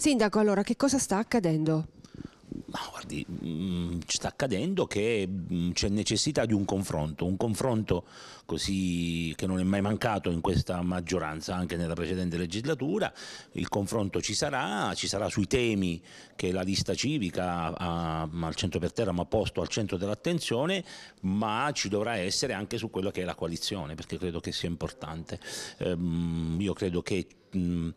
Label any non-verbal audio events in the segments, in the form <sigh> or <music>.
Sindaco, allora che cosa sta accadendo? Ma guardi, mh, mm, sta accadendo che mm, c'è necessità di un confronto, un confronto così che non è mai mancato in questa maggioranza, anche nella precedente legislatura, il confronto ci sarà, ci sarà sui temi che la lista civica ha, al centro per terra ma posto al centro dell'attenzione, ma ci dovrà essere anche su quello che è la coalizione, perché credo che sia importante. Ehm, io credo che... Mh, mm,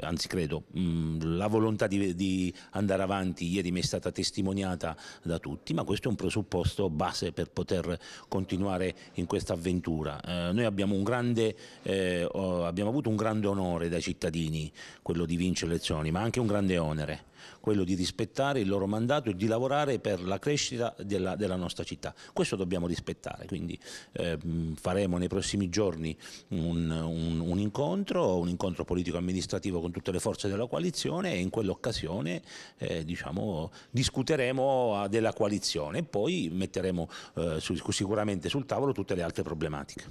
anzi credo, mh, mm, la volontà di, di, andare avanti ieri mi è stata testimoniata da tutti, ma questo è un presupposto base per poter continuare in questa avventura. Eh, noi abbiamo, grande, eh, abbiamo avuto un grande onore dai cittadini, quello di vincere le elezioni, ma anche un grande onere quello di rispettare il loro mandato e di lavorare per la crescita della, della nostra città. Questo dobbiamo rispettare, quindi eh, faremo nei prossimi giorni un, un, un incontro, un incontro politico-amministrativo con tutte le forze della coalizione e in quell'occasione eh, diciamo, discuteremo ah, della coalizione e poi metteremo eh, sicuramente sul tavolo tutte le altre problematiche.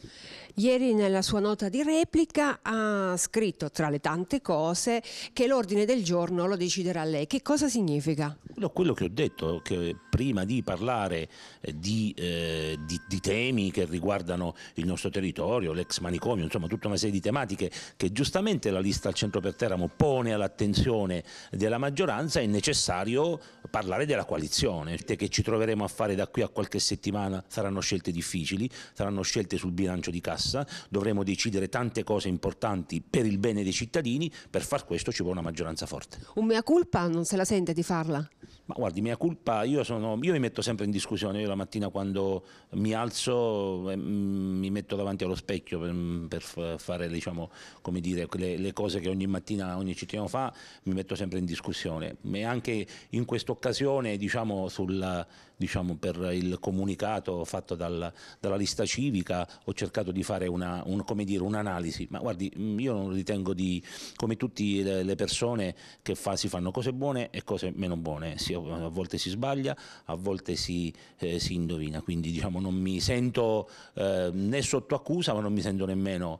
Ieri nella sua nota di replica ha scritto tra le tante cose che l'ordine del giorno lo deciderà lei lei, che cosa significa? Quello, quello che ho detto, che prima di parlare eh, di, eh, di, di temi che riguardano il nostro territorio, l'ex manicomio, insomma tutta una serie di tematiche che giustamente la lista al centro per Teramo pone all'attenzione della maggioranza, è necessario parlare della coalizione, Le che ci troveremo a fare da qui a qualche settimana saranno scelte difficili, saranno scelte sul bilancio di cassa, dovremo decidere tante cose importanti per il bene dei cittadini, per far questo ci vuole una maggioranza forte. Un mea culpa non se la sente di farla? Ma guardi, mia colpa, io, sono, io mi metto sempre in discussione, io la mattina quando mi alzo eh, mm, mi metto davanti allo specchio per, mm, per fare diciamo, dire, le, le, cose che ogni mattina, ogni cittadino fa, mi metto sempre in discussione. E anche in questa occasione, diciamo, sul, diciamo, per il comunicato fatto dal, dalla lista civica, ho cercato di fare un'analisi, un, un ma guardi, mm, io non ritengo di, come tutte le persone, che fa, si fanno cose buone e cose meno buone, sia a volte si sbaglia, a volte si, eh, si indovina, quindi diciamo, non mi sento eh, né sotto accusa ma non mi sento nemmeno,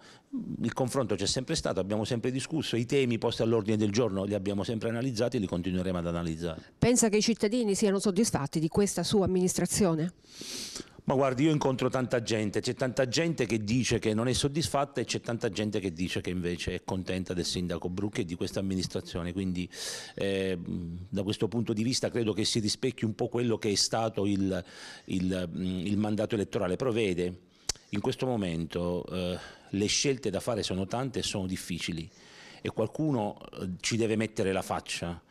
il confronto c'è sempre stato, abbiamo sempre discusso, i temi posti all'ordine del giorno li abbiamo sempre analizzati e li continueremo ad analizzare. Pensa che i cittadini siano soddisfatti di questa sua amministrazione? Ma guardi, io incontro tanta gente, c'è tanta gente che dice che non è soddisfatta e c'è tanta gente che dice che invece è contenta del sindaco Brucchi e di questa amministrazione, quindi eh, da questo punto di vista credo che si rispecchi un po' quello che è stato il, il, mm, il mandato elettorale. Però vede, in questo momento eh, le scelte da fare sono tante e sono difficili e qualcuno eh, ci deve mettere la faccia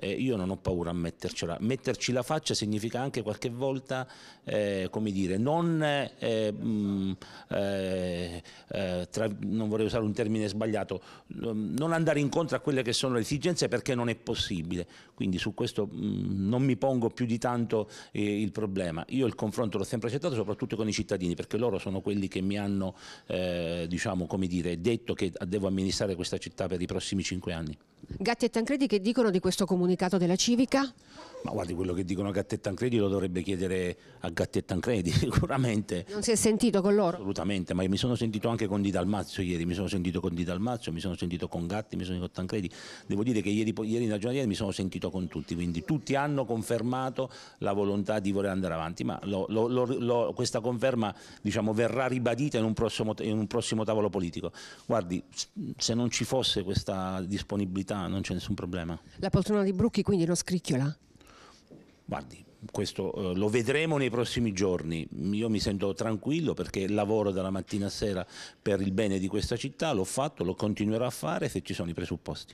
eh, io non ho paura a mettercela. Metterci la faccia significa anche qualche volta, eh, come dire, non, eh, mh, mm, eh, eh, tra, non vorrei usare un termine sbagliato, non andare incontro a quelle che sono le esigenze perché non è possibile. Quindi su questo mh, mm, non mi pongo più di tanto eh, il problema. Io il confronto l'ho sempre accettato, soprattutto con i cittadini, perché loro sono quelli che mi hanno, diciamo, come dire, detto che devo amministrare questa città per i prossimi cinque anni. Gatti e Tancredi che dicono di questo comunicato della Civica? Ma guardi, quello che dicono a e Tancredi lo dovrebbe chiedere a e Tancredi, <laughs> sicuramente. Non si è sentito con loro? Assolutamente, ma mi sono sentito anche con Di Dalmazio ieri, mi sono sentito con Di Dalmazio, mi sono sentito con Gatti, mi sono sentito con Tancredi. Devo dire che ieri, ieri nella giornata mi sono sentito con tutti, quindi tutti hanno confermato la volontà di voler andare avanti, ma lo, lo, lo, questa conferma diciamo, verrà ribadita in un, prossimo, in un prossimo tavolo politico. Guardi, se non ci fosse questa disponibilità non c'è nessun problema. La poltrona di Brucchi quindi non scricchiola? Guardi, questo eh, lo vedremo nei prossimi giorni. Io mi sento tranquillo perché lavoro dalla mattina a sera per il bene di questa città, l'ho fatto, lo continuerò a fare se ci sono i presupposti.